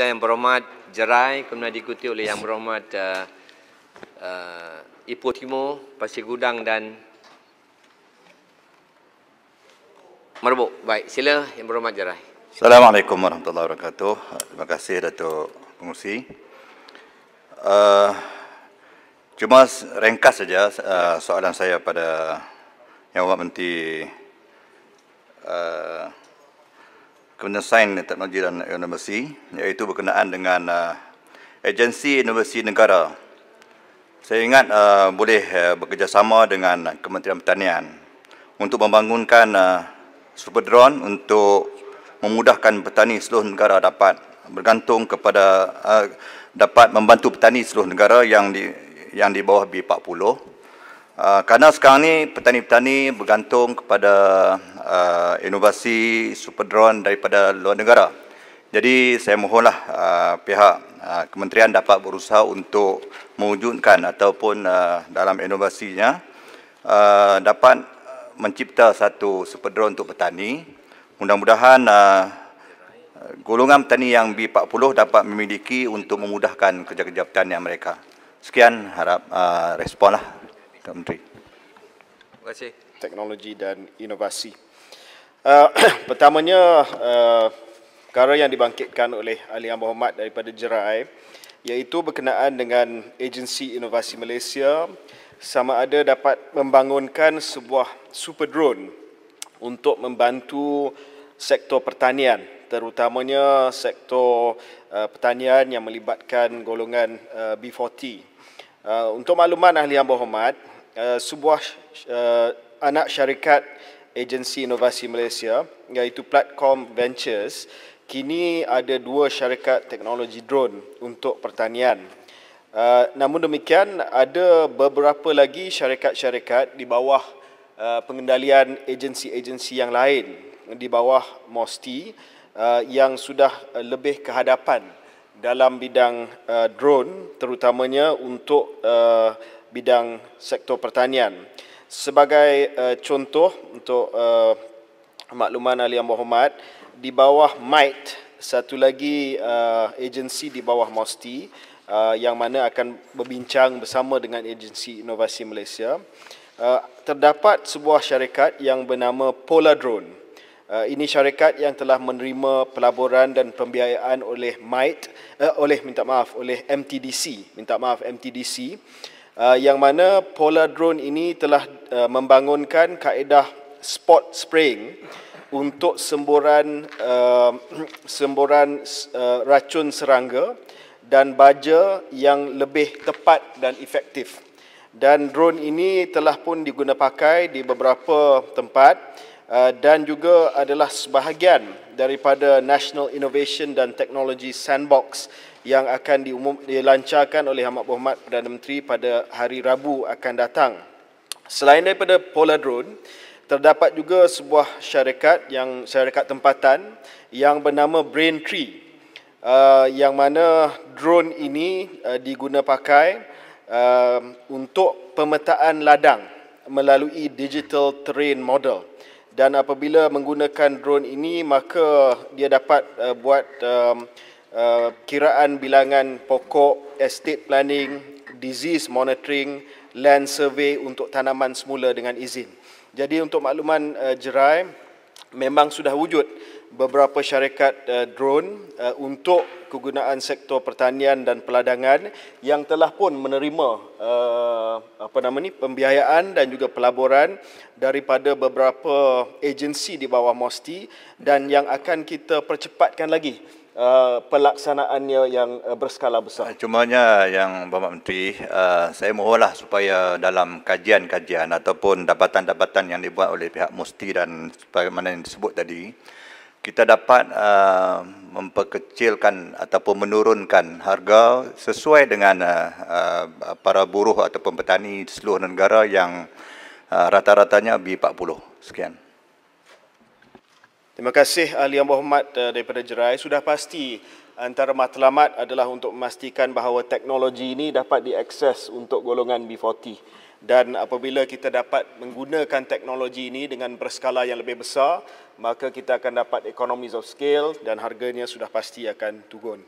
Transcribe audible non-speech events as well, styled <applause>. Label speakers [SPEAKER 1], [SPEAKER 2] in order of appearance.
[SPEAKER 1] Setelah yang berhormat Jerai, kemudian diikuti oleh yang berhormat uh, uh, Ipotimo, Pasir Gudang dan Merbuk. Baik, sila yang berhormat Jerai. Assalamualaikum warahmatullahi wabarakatuh. Terima kasih Datuk Pengusi. Uh, cuma ringkas saja uh, soalan saya pada Yang Wak Menteri uh, kemudian sains teknologi dan inovasi, iaitu berkenaan dengan uh, agensi inovasi negara. Saya ingat uh, boleh uh, bekerjasama dengan Kementerian Pertanian untuk membangunkan uh, super drone untuk memudahkan petani seluruh negara dapat bergantung kepada uh, dapat membantu petani seluruh negara yang di yang di bawah B40 Ah, karena sekarang ni petani-petani bergantung kepada uh, inovasi super drone daripada luar negara. Jadi saya mohonlah uh, pihak uh, kementerian dapat berusaha untuk mewujudkan ataupun uh, dalam inovasinya uh, dapat mencipta satu super drone untuk petani. Mudah-mudahan uh, golongan petani yang B40 dapat memiliki untuk memudahkan kerja-kerja petani mereka. Sekian harap uh, responlah. Kak Menteri. Terima
[SPEAKER 2] kasih. Teknologi dan inovasi. Uh, <clears throat> pertamanya, uh, perkara yang dibangkitkan oleh Ali Yang Berhormat daripada Jerai iaitu berkenaan dengan agensi inovasi Malaysia sama ada dapat membangunkan sebuah super drone untuk membantu sektor pertanian terutamanya sektor uh, pertanian yang melibatkan golongan uh, B40. Uh, untuk makluman Ahli Yang Berhormat, uh, Eh, sebuah uh, anak syarikat agensi inovasi Malaysia iaitu Platform Ventures kini ada dua syarikat teknologi drone untuk pertanian. Uh, namun demikian ada beberapa lagi syarikat-syarikat di bawah uh, pengendalian agensi-agensi yang lain di bawah MOSTI uh, yang sudah lebih kehadapan dalam bidang uh, drone terutamanya untuk uh, bidang sektor pertanian. Sebagai uh, contoh untuk uh, makluman Ali yang berhormat, di bawah MIT, satu lagi uh, agensi di bawah MOSTI uh, yang mana akan berbincang bersama dengan agensi inovasi Malaysia, uh, terdapat sebuah syarikat yang bernama Polar Drone. ini syarikat yang telah menerima pelaburan dan pembiayaan oleh MIT uh, oleh minta maaf oleh MTDC minta maaf MTDC uh, Uh, yang mana Polar Drone ini telah uh, membangunkan kaedah spot spraying untuk semburan uh, <clears throat> semburan racun serangga dan baja yang lebih tepat dan efektif. Dan drone ini telah pun pakai di beberapa tempat dan juga adalah sebahagian daripada National Innovation dan Technology Sandbox yang akan diumum, dilancarkan oleh Ahmad Bohmat Perdana Menteri pada hari Rabu akan datang. Selain daripada Polar Drone, terdapat juga sebuah syarikat yang syarikat tempatan yang bernama Braintree uh, yang mana drone ini uh, diguna pakai uh, um, untuk pemetaan ladang melalui digital terrain model dan apabila menggunakan drone ini maka dia dapat uh, buat uh, Eh, kiraan bilangan pokok, estate planning, disease monitoring, land survey untuk tanaman semula dengan izin. Jadi untuk makluman uh, jerai, memang sudah wujud beberapa syarikat uh, drone uh, untuk kegunaan sektor pertanian dan peladangan yang telah pun menerima uh, apa nama ni pembiayaan dan juga pelaburan daripada beberapa agensi di bawah MOSTI dan yang akan kita percepatkan lagi uh, pelaksanaannya yang uh, berskala besar. Ah,
[SPEAKER 1] cumanya yang Bapak Menteri, uh, saya mohonlah supaya dalam kajian-kajian ataupun dapatan-dapatan yang dibuat oleh pihak musti dan bagaimana yang disebut tadi, kita dapat uh, memperkecilkan ataupun menurunkan harga sesuai dengan uh, uh, para buruh ataupun petani seluruh negara yang uh, rata-ratanya B40. Sekian.
[SPEAKER 2] Terima kasih Ahli Yang Berhormat eh, daripada Jerai. Sudah pasti antara matlamat adalah untuk memastikan bahawa teknologi ini dapat diakses untuk golongan B40. Dan apabila kita dapat menggunakan teknologi ini dengan berskala yang lebih besar, maka kita akan dapat economies of scale dan harganya sudah pasti akan turun.